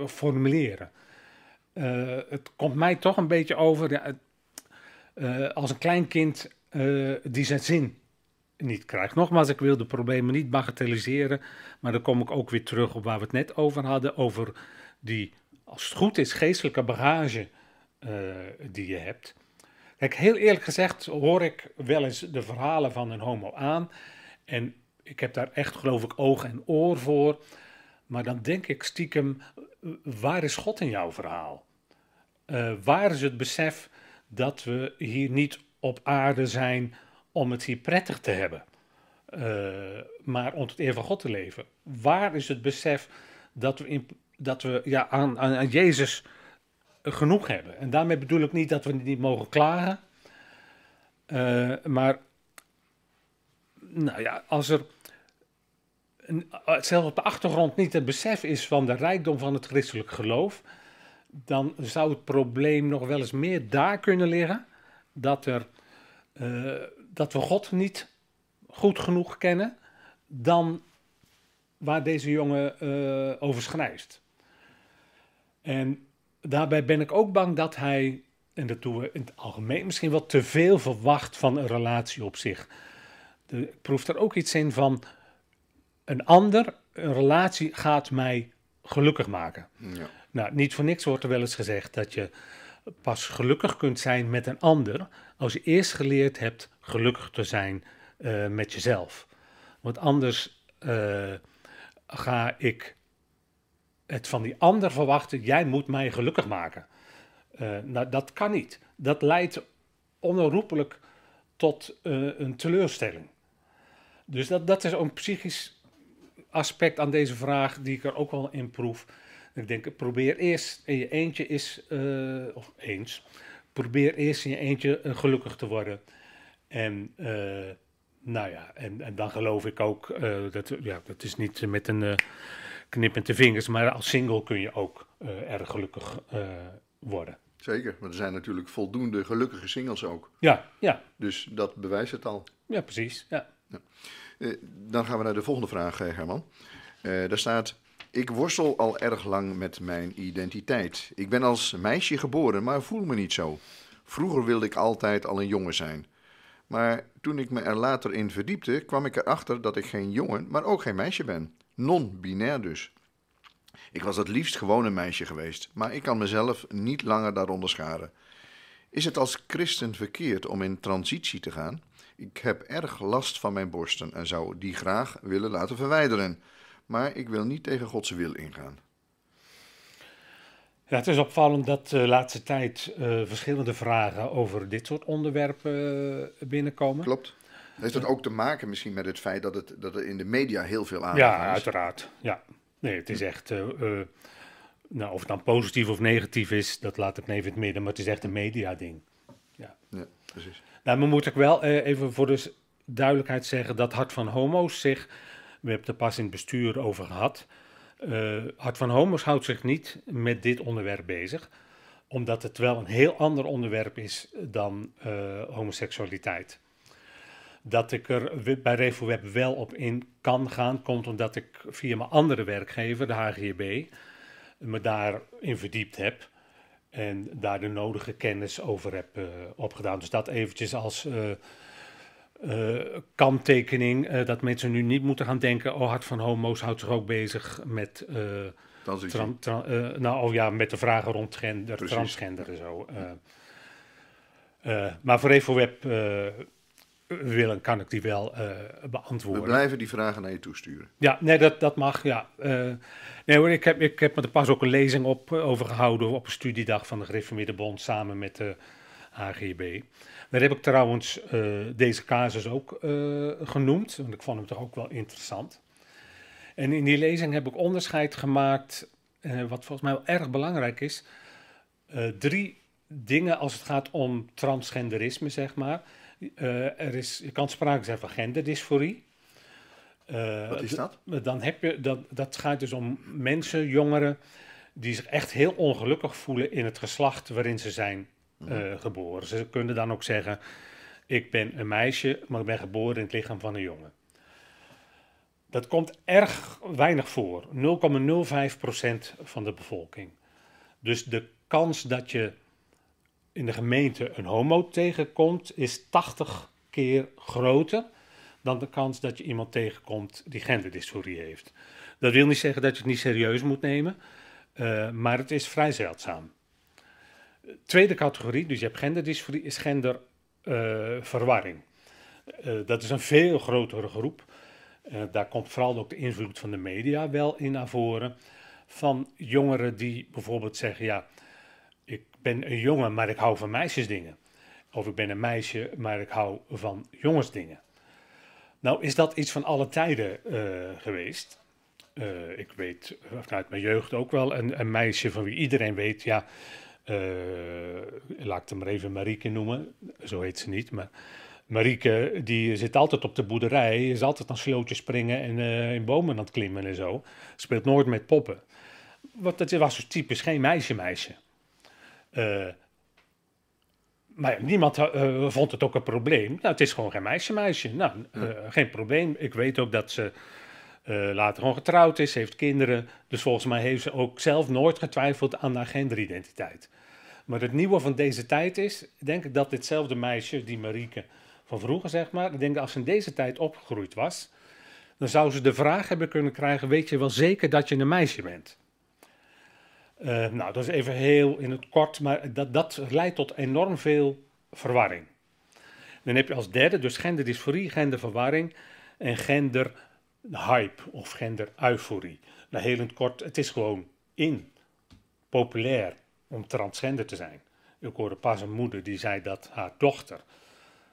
formuleren. het komt mij toch een beetje over als een klein kind eh, die zijn zin niet krijgt. Nogmaals, ik wil de problemen niet bagatelliseren, maar dan kom ik ook weer terug op waar we het net over hadden, over die, als het goed is, geestelijke bagage eh, die je hebt. Kijk, heel eerlijk gezegd hoor ik wel eens de verhalen van een homo aan en ik heb daar echt, geloof ik, oog en oor voor. Maar dan denk ik stiekem, waar is God in jouw verhaal? Eh, waar is het besef dat we hier niet op aarde zijn om het hier prettig te hebben, eh, maar om het eer van God te leven? Waar is het besef dat we, in, dat we ja, aan, aan, Jezus genoeg hebben? En daarmee bedoel ik niet dat we niet mogen klagen, eh, maar nou ja, als er zelfs op de achtergrond niet het besef is van de rijkdom van het christelijk geloof, dan zou het probleem nog wel eens meer daar kunnen liggen dat, er, eh, dat we God niet goed genoeg kennen dan waar deze jongen uh, over schrijft. En daarbij ben ik ook bang dat hij, en dat doen we in het algemeen misschien wat te veel verwacht van een relatie op zich. De, ik proef er ook iets in van een ander, een relatie gaat mij gelukkig maken. Ja. Nou, niet voor niks wordt er wel eens gezegd dat je pas gelukkig kunt zijn met een ander als je eerst geleerd hebt gelukkig te zijn eh, met jezelf. Want anders eh, ga ik het van die ander verwachten, jij moet mij gelukkig maken. Eh, nou, dat kan niet. Dat leidt onherroepelijk tot een teleurstelling. Dus dat, dat is een psychisch aspect aan deze vraag die ik er ook wel in proef. Ik denk, probeer eerst in je eentje is, eh, of eens, probeer eerst in je eentje eh, gelukkig te worden. En eh, nou ja, en, en, dan geloof ik ook, dat, ja, dat is niet met een knip met vingers, maar als single kun je ook erg gelukkig worden. Zeker, maar er zijn natuurlijk voldoende gelukkige singles ook. Ja, ja. Dus dat bewijst het al. Ja, precies. Ja. ja. dan gaan we naar de volgende vraag, Herman. Uh, daar staat: ik worstel al erg lang met mijn identiteit. Ik ben als meisje geboren, maar voel me niet zo. Vroeger wilde ik altijd al een jongen zijn. Maar toen ik me er later in verdiepte, kwam ik erachter dat ik geen jongen, maar ook geen meisje ben. Non-binair dus. Ik was het liefst gewoon een meisje geweest, maar ik kan mezelf niet langer daaronder scharen. Is het als christen verkeerd om in transitie te gaan? Ik heb erg last van mijn borsten en zou die graag willen laten verwijderen maar ik wil niet tegen Gods wil ingaan. Ja, het is opvallend dat de eh, laatste tijd eh, verschillende vragen over dit soort onderwerpen eh, binnenkomen. Klopt. Heeft dat ook te maken misschien met het feit dat, het, dat er in de media heel veel aandacht is? Ja, uiteraard. Ja. Nee, het is echt... nou, of het dan positief of negatief is, dat laat ik even het midden. Maar het is echt een media-ding. Ja. ja, precies. Nou, maar moet ik wel even voor de duidelijkheid zeggen... dat Hart van Homo's zich we hebben het er pas in het bestuur over gehad. Eh, Hart van Homers houdt zich niet met dit onderwerp bezig, omdat het wel een heel ander onderwerp is dan eh, homoseksualiteit. Dat ik er bij RevoWeb wel op in kan gaan, komt omdat ik via mijn andere werkgever, de HGB, me daarin verdiept heb en daar de nodige kennis over heb eh, opgedaan. Dus dat eventjes als eh, kanttekening eh, dat mensen nu niet moeten gaan denken: oh, Hart van Homo's houdt zich ook bezig met. Uh, nou oh ja, met de vragen rond gender, transgender en zo. maar voor EvoWeb willen, kan ik die wel beantwoorden. We blijven die vragen naar je toesturen. Ja, nee, dat, dat mag, ja. nee hoor, ik heb, ik heb me er pas ook een lezing op overgehouden op een studiedag van de Gereformeerde Bond samen met de AGB. Daar heb ik trouwens eh, deze casus ook eh, genoemd, want ik vond hem toch ook wel interessant. En in die lezing heb ik onderscheid gemaakt, eh, wat volgens mij wel erg belangrijk is. drie dingen als het gaat om transgenderisme, zeg maar. er is, je kan sprake zijn van genderdysforie. wat is dat? Dan heb je, dat, dat gaat dus om mensen, jongeren, die zich echt heel ongelukkig voelen in het geslacht waarin ze zijn eh, mhm. geboren. Ze kunnen dan ook zeggen: Ik ben een meisje, maar ik ben geboren in het lichaam van een jongen. Dat komt erg weinig voor, 0,05% van de bevolking. Dus de kans dat je in de gemeente een homo tegenkomt, is 80 keer groter dan de kans dat je iemand tegenkomt die genderdysforie heeft. Dat wil niet zeggen dat je het niet serieus moet nemen, eh, maar het is vrij zeldzaam tweede categorie, dus je hebt genderdysforie, is genderverwarring. Eh, uh, eh, uh, dat is een veel grotere groep. Eh, daar komt vooral ook de invloed van de media wel in naar voren. Van jongeren die bijvoorbeeld zeggen: Ja, ik ben een jongen, maar ik hou van meisjesdingen. Of ik ben een meisje, maar ik hou van jongensdingen. Nou, is dat iets van alle tijden geweest? ik weet vanuit mijn jeugd ook wel een, een meisje van wie iedereen weet: Ja, eh, laat ik hem maar even Marieke noemen, zo heet ze niet, maar Marieke die zit altijd op de boerderij, is altijd aan slootjes springen en eh, in bomen aan het klimmen en zo. Speelt nooit met poppen. Want dat was dus typisch geen meisje-meisje. Eh, maar niemand vond het ook een probleem. Nou, het is gewoon geen meisje, meisje. Nou, geen probleem. Ik weet ook dat ze eh, later gewoon getrouwd is, heeft kinderen. Dus volgens mij heeft ze ook zelf nooit getwijfeld aan haar genderidentiteit. Maar het nieuwe van deze tijd is, denk ik, dat ditzelfde meisje, die Marieke van vroeger, zeg maar, ik denk dat als ze in deze tijd opgegroeid was, dan zou ze de vraag hebben kunnen krijgen: Weet je wel zeker dat je een meisje bent? Eh, nou, dat is even heel in het kort, maar dat, dat leidt tot enorm veel verwarring. Dan heb je als derde dus genderdysforie, genderverwarring en gender hype of gender-euforie. Nou, heel kort, het is gewoon in, populair om transgender te zijn. Ik hoorde pas een moeder die zei dat haar dochter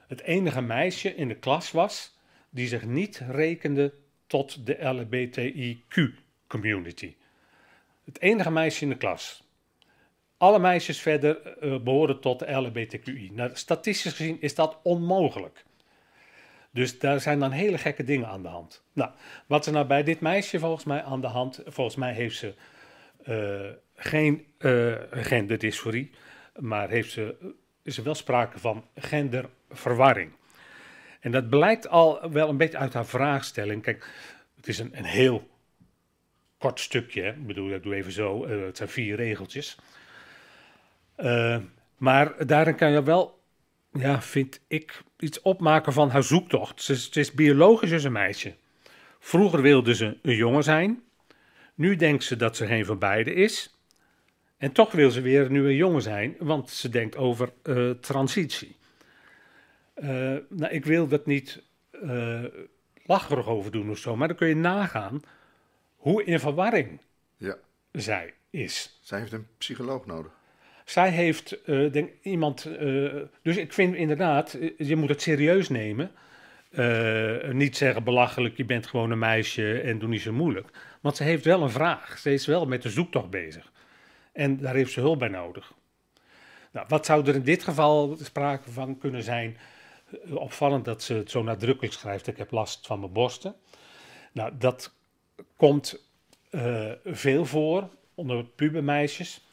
het enige meisje in de klas was die zich niet rekende tot de LBTIQ-community. Het enige meisje in de klas. Alle meisjes verder eh, behoren tot de LBTQI. Nou, statistisch gezien is dat onmogelijk. Dus daar zijn dan hele gekke dingen aan de hand. Nou, wat is er nou bij dit meisje volgens mij aan de hand? Volgens mij heeft ze eh, geen uh, eh, genderdysforie, maar heeft ze, is er wel sprake van genderverwarring. En dat blijkt al wel een beetje uit haar vraagstelling. Kijk, het is een, een heel kort stukje. Ik bedoel, ik doe even zo. Eh, het zijn vier regeltjes. maar daarin kan je wel ja, vind ik, iets opmaken van haar zoektocht. Ze, is biologisch als dus een meisje. Vroeger wilde ze een jongen zijn. Nu denkt ze dat ze geen van beide is. En toch wil ze weer nu een jongen zijn, want ze denkt over eh, transitie. Eh, nou, ik wil dat niet uh, lacherig over doen of zo, maar dan kun je nagaan hoe in verwarring ja. zij is. Zij heeft een psycholoog nodig. Zij heeft, uh, denk iemand. Eh, dus ik vind inderdaad, eh, je moet het serieus nemen. niet zeggen belachelijk, je bent gewoon een meisje en doe niet zo moeilijk. Want ze heeft wel een vraag. Ze is wel met de zoektocht bezig. En daar heeft ze hulp bij nodig. Nou, wat zou er in dit geval sprake van kunnen zijn? Opvallend dat ze het zo nadrukkelijk schrijft: Ik heb last van mijn borsten. Nou, dat komt veel voor onder pubermeisjes.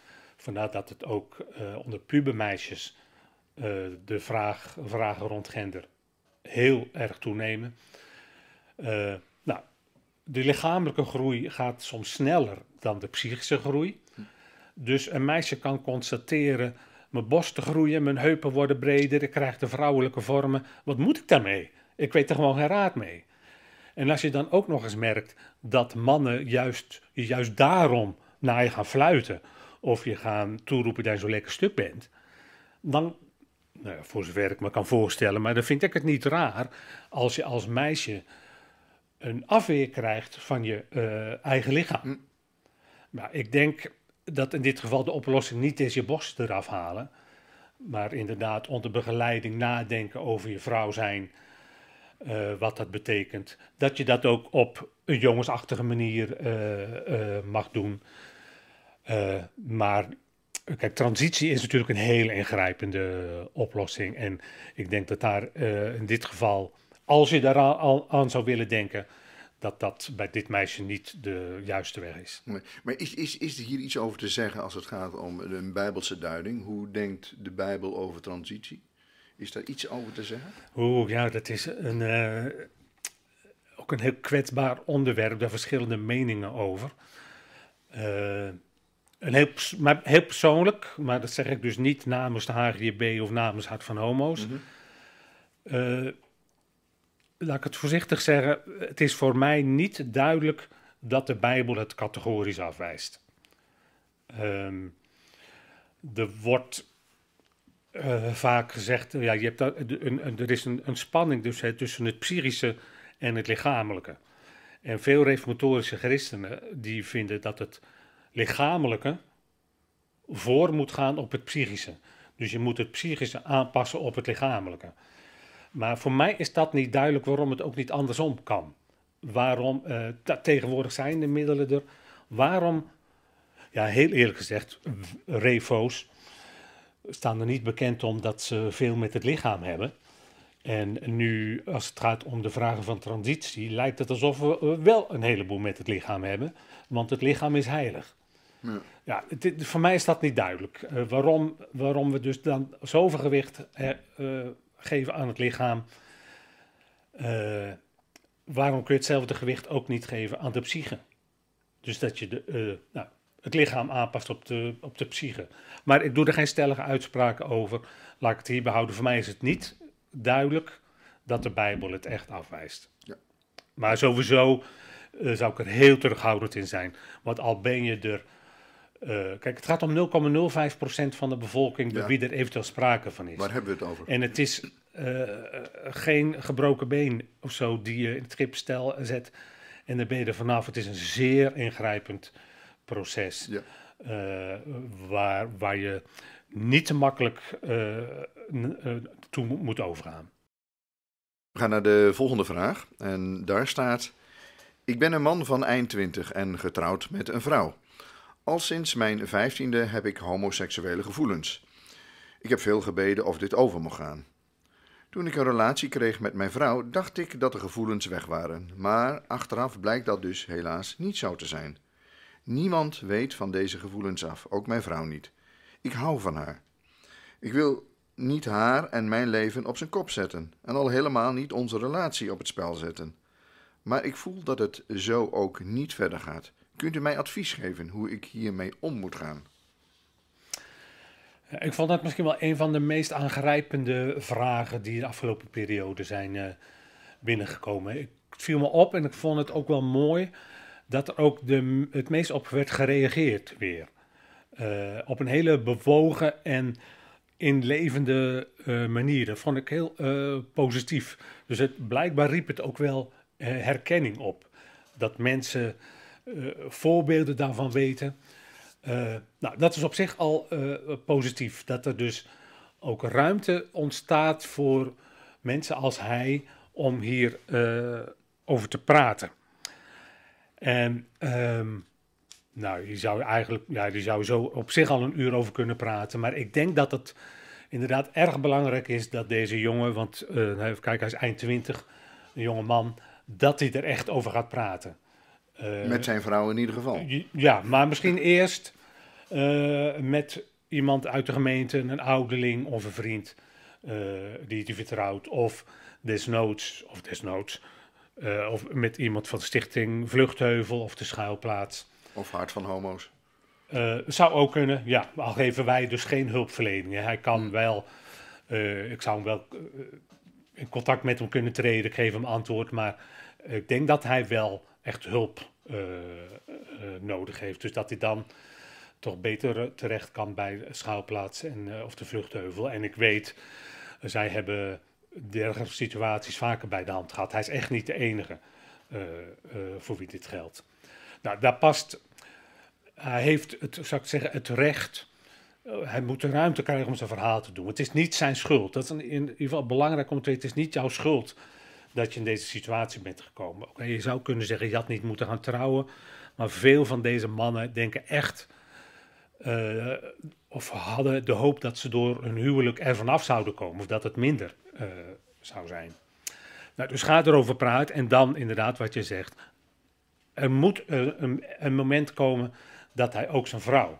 Vandaar dat het ook eh, onder pubermeisjes eh, de vraag, vragen rond gender heel erg toenemen. Eh, nou, de lichamelijke groei gaat soms sneller dan de psychische groei. Dus een meisje kan constateren: mijn borsten groeien, mijn heupen worden breder, ik krijg de vrouwelijke vormen. Wat moet ik daarmee? Ik weet er gewoon geen raad mee. En als je dan ook nog eens merkt dat mannen juist, juist daarom naar je gaan fluiten of je gaan toeroepen dat je zo lekker stuk bent, dan, nou ja, voor zover ik me kan voorstellen, maar dan vind ik het niet raar als je als meisje een afweer krijgt van je eh, eigen lichaam. Hm. Maar ik denk dat in dit geval de oplossing niet is je borst eraf halen, maar inderdaad onder begeleiding nadenken over je vrouw zijn. Eh, wat dat betekent. Dat je dat ook op een jongensachtige manier eh, mag doen. Eh, maar eh, kijk, transitie is natuurlijk een heel ingrijpende eh, oplossing. En ik denk dat daar in dit geval, als je daar al aan zou willen denken, dat dat bij dit meisje niet de juiste weg is. Maar is, is, is er hier iets over te zeggen als het gaat om een bijbelse duiding? Hoe denkt de Bijbel over transitie? Is daar iets over te zeggen? Oeh, ja, dat is een, ook een heel kwetsbaar onderwerp. Daar verschillende meningen over. Uh, heel, maar heel persoonlijk, maar dat zeg ik dus niet namens de HGB of namens Hart van Homo's. Mhm. Eh, laat ik het voorzichtig zeggen, het is voor mij niet duidelijk dat de Bijbel het categorisch afwijst. Um, er wordt eh, vaak gezegd, ja, je hebt dat, een, een, er is een, een spanning dus, hè, tussen het psychische en het lichamelijke. En veel reformatorische christenen die vinden dat het lichamelijke voor moet gaan op het psychische. Dus je moet het psychische aanpassen op het lichamelijke. Maar voor mij is dat niet duidelijk waarom het ook niet andersom kan. Waarom, eh, tegenwoordig zijn de middelen er, waarom, ja heel eerlijk gezegd, refo's staan er niet bekend omdat ze veel met het lichaam hebben. En nu, als het gaat om de vragen van transitie, lijkt het alsof we wel een heleboel met het lichaam hebben, want het lichaam is heilig. Ja, ja het, voor mij is dat niet duidelijk. Eh, waarom, waarom we dus dan zoveel gewicht eh, geven aan het lichaam. Eh, waarom kun je hetzelfde gewicht ook niet geven aan de psyche? Dus dat je de, nou, het lichaam aanpast op de, op de psyche. Maar ik doe er geen stellige uitspraken over. Laat ik het hier behouden. Voor mij is het niet duidelijk dat de Bijbel het echt afwijst. Ja. Maar sowieso zou ik er heel terughoudend in zijn. Want al ben je er eh, kijk, het gaat om 0,05% van de bevolking bij wie er eventueel sprake van is. Waar hebben we het over? En het is eh, eh, geen gebroken been of zo die je in het schipstel zet en dan ben je er vanaf. Het is een zeer ingrijpend proces ja. waar, waar je niet te makkelijk toe moet overgaan. We gaan naar de volgende vraag. En daar staat: Ik ben een man van eind 20 en getrouwd met een vrouw. Al sinds mijn vijftiende heb ik homoseksuele gevoelens. Ik heb veel gebeden of dit over mocht gaan. Toen ik een relatie kreeg met mijn vrouw, dacht ik dat de gevoelens weg waren, maar achteraf blijkt dat dus helaas niet zo te zijn. Niemand weet van deze gevoelens af, ook mijn vrouw niet. Ik hou van haar. Ik wil niet haar en mijn leven op zijn kop zetten en al helemaal niet onze relatie op het spel zetten. Maar ik voel dat het zo ook niet verder gaat. Kunt u mij advies geven hoe ik hiermee om moet gaan? Ik vond dat misschien wel een van de meest aangrijpende vragen die de afgelopen periode zijn eh, binnengekomen. Ik viel me op en ik vond het ook wel mooi dat er ook de, het meest op werd gereageerd weer. Eh, op een hele bewogen en inlevende uh, manier. Dat vond ik heel positief. Dus het, blijkbaar riep het ook wel herkenning op. Dat mensen eh, voorbeelden daarvan weten. Eh, nou, dat is op zich al eh, positief. Dat er dus ook ruimte ontstaat voor mensen als hij om hier over te praten. En ehm, nou, je zou eigenlijk, ja, die zou zo op zich al een uur over kunnen praten. Maar ik denk dat het inderdaad erg belangrijk is dat deze jongen, want uh, even hij is eind 20, een jonge man, dat hij er echt over gaat praten. Eh, met zijn vrouw in ieder geval. Ja, maar misschien eerst eh, met iemand uit de gemeente, een ouderling of een vriend eh, die hij vertrouwt. Of desnoods, of desnoods, of met iemand van de stichting Vluchtheuvel of de Schuilplaats. Of Hart van Homo's. Uh, zou ook kunnen, ja. Al geven wij dus geen hulpverlening. Hij kan hmm. wel, ik zou hem wel in contact met hem kunnen treden. Ik geef hem antwoord, maar ik denk dat hij wel echt hulp eh, eh, nodig heeft. Dus dat hij dan toch beter eh, terecht kan bij schouwplaats en, of de vluchtheuvel. En ik weet, zij hebben dergelijke situaties vaker bij de hand gehad. Hij is echt niet de enige voor wie dit geldt. Nou, daar past. Hij heeft het, zou ik zeggen, het recht. Hij moet de ruimte krijgen om zijn verhaal te doen. Het is niet zijn schuld. Dat is in ieder geval belangrijk om te weten. Het is niet jouw schuld dat je in deze situatie bent gekomen. Okay, je zou kunnen zeggen, je had niet moeten gaan trouwen. Maar veel van deze mannen denken echt. Eh, of hadden de hoop dat ze door hun huwelijk er vanaf zouden komen. Of dat het minder eh, zou zijn. Nou, dus ga erover praten. En dan inderdaad wat je zegt. Er moet eh, een, een moment komen dat hij ook zijn vrouw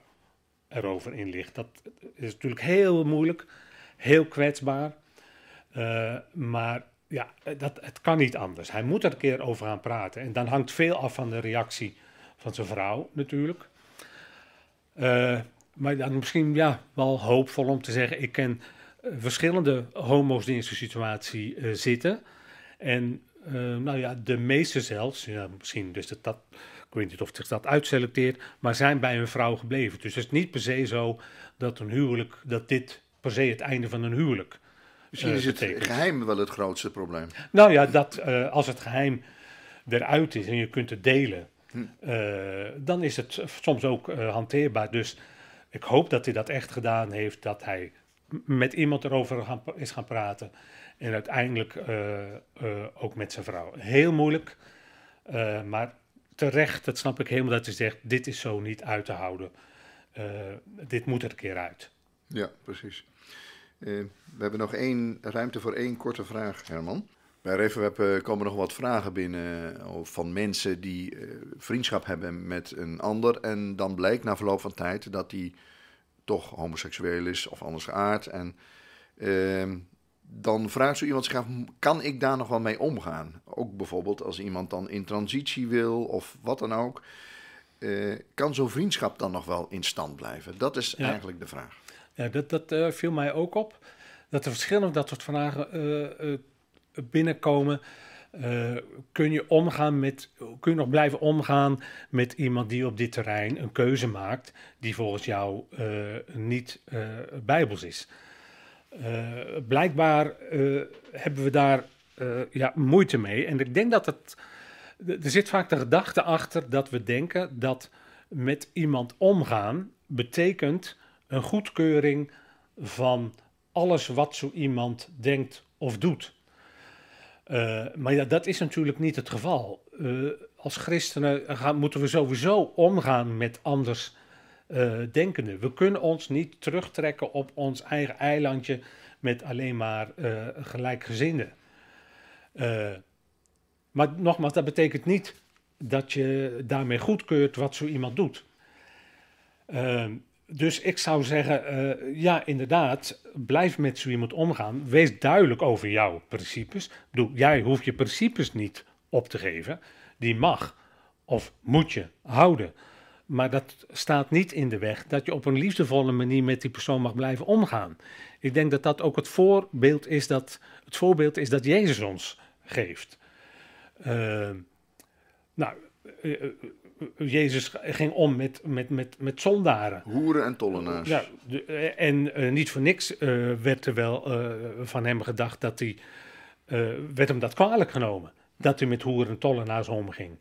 erover inlicht. Dat is natuurlijk heel moeilijk. Heel kwetsbaar. maar ja, eh, dat, het kan niet anders. Hij moet er een keer over gaan praten. En dan hangt veel af van de reactie van zijn vrouw natuurlijk. Eh, maar dan misschien ja, wel hoopvol om te zeggen: ik ken eh, verschillende homo's die in zo'n situatie zitten. En nou ja, de meeste zelfs, ja, misschien dus dat, dat, ik weet niet of zich dat uitselecteert, maar zijn bij hun vrouw gebleven. Dus het is niet per se zo dat een huwelijk, dat dit per se het einde van een huwelijk Misschien eh, is het geheim wel het grootste probleem. Nou ja, dat, eh, als het geheim eruit is en je kunt het delen, hm. eh, dan is het soms ook hanteerbaar. Dus ik hoop dat hij dat echt gedaan heeft, dat hij met iemand erover is gaan praten. En uiteindelijk ook met zijn vrouw. Heel moeilijk, maar terecht, dat snap ik helemaal, dat hij zegt: dit is zo niet uit te houden. dit moet er een keer uit. Ja, precies. Eh, we hebben nog één ruimte voor één korte vraag, Herman. Bij Revenweb eh, komen nog wat vragen binnen eh, van mensen die vriendschap hebben met een ander. En dan blijkt na verloop van tijd dat die toch homoseksueel is of anders geaard. En ehm, dan vraagt zo iemand zich af, kan ik daar nog wel mee omgaan? Ook bijvoorbeeld als iemand dan in transitie wil of wat dan ook. kan zo'n vriendschap dan nog wel in stand blijven? Dat is eigenlijk de vraag. Ja, dat dat eh, viel mij ook op. Dat er verschillende dat soort vragen eh, eh, binnenkomen. kun je omgaan met, kun je nog blijven omgaan met iemand die op dit terrein een keuze maakt die volgens jou niet bijbels is? blijkbaar hebben we daar ja, moeite mee. En ik denk dat het. Er zit vaak de gedachte achter dat we denken dat met iemand omgaan betekent een goedkeuring van alles wat zo iemand denkt of doet. Eh, maar ja, dat is natuurlijk niet het geval. Eh, als christenen gaan, moeten we sowieso omgaan met anders uh, We kunnen ons niet terugtrekken op ons eigen eilandje met alleen maar gelijkgezinden. maar nogmaals, dat betekent niet dat je daarmee goedkeurt wat zo iemand doet. Ehm, dus ik zou zeggen, eh, ja, inderdaad, blijf met zo iemand omgaan. Wees duidelijk over jouw principes. Doe, jij hoeft je principes niet op te geven. Die mag of moet je houden. Maar dat staat niet in de weg dat je op een liefdevolle manier met die persoon mag blijven omgaan. Ik denk dat dat ook het voorbeeld is dat, het voorbeeld is dat Jezus ons geeft. Eh, nou, eh, eh, Jezus ging om met, met, met, met zondaren. Hoeren en tollenaars. Ja, eh, en eh, niet voor niks werd er wel van hem gedacht dat hij. werd hem dat kwalijk genomen. Dat hij met hoeren en tollenaars omging.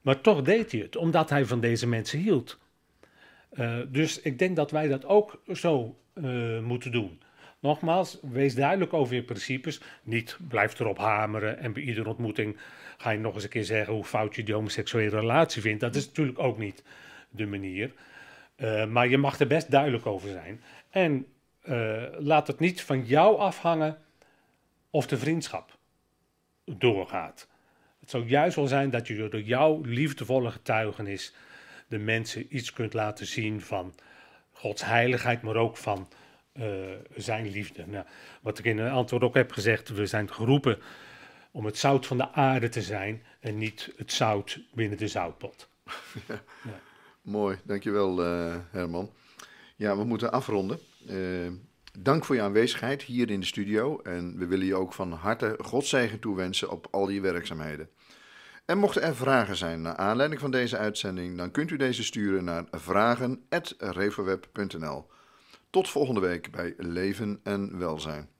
Maar toch deed hij het, omdat hij van deze mensen hield. dus ik denk dat wij dat ook zo moeten doen. Nogmaals, wees duidelijk over je principes. Niet blijf erop hameren en bij iedere ontmoeting ga je nog eens een keer zeggen hoe fout je die homoseksuele relatie vindt. Dat is natuurlijk ook niet de manier. Eh, maar je mag er best duidelijk over zijn. En eh, laat het niet van jou afhangen of de vriendschap doorgaat. Het zou juist wel zijn dat je door jouw liefdevolle getuigenis de mensen iets kunt laten zien van Gods heiligheid, maar ook van eh, zijn liefde. Nou, wat ik in een antwoord ook heb gezegd, we zijn geroepen om het zout van de aarde te zijn en niet het zout binnen de zoutpot. Ja. Mooi, dankjewel eh, Herman. Ja, we moeten afronden. Eh, dank voor je aanwezigheid hier in de studio en we willen je ook van harte Godzegen toewensen op al je werkzaamheden. En mochten er vragen zijn naar aanleiding van deze uitzending, dan kunt u deze sturen naar vragen@reverweb.nl. Tot volgende week bij Leven en Welzijn.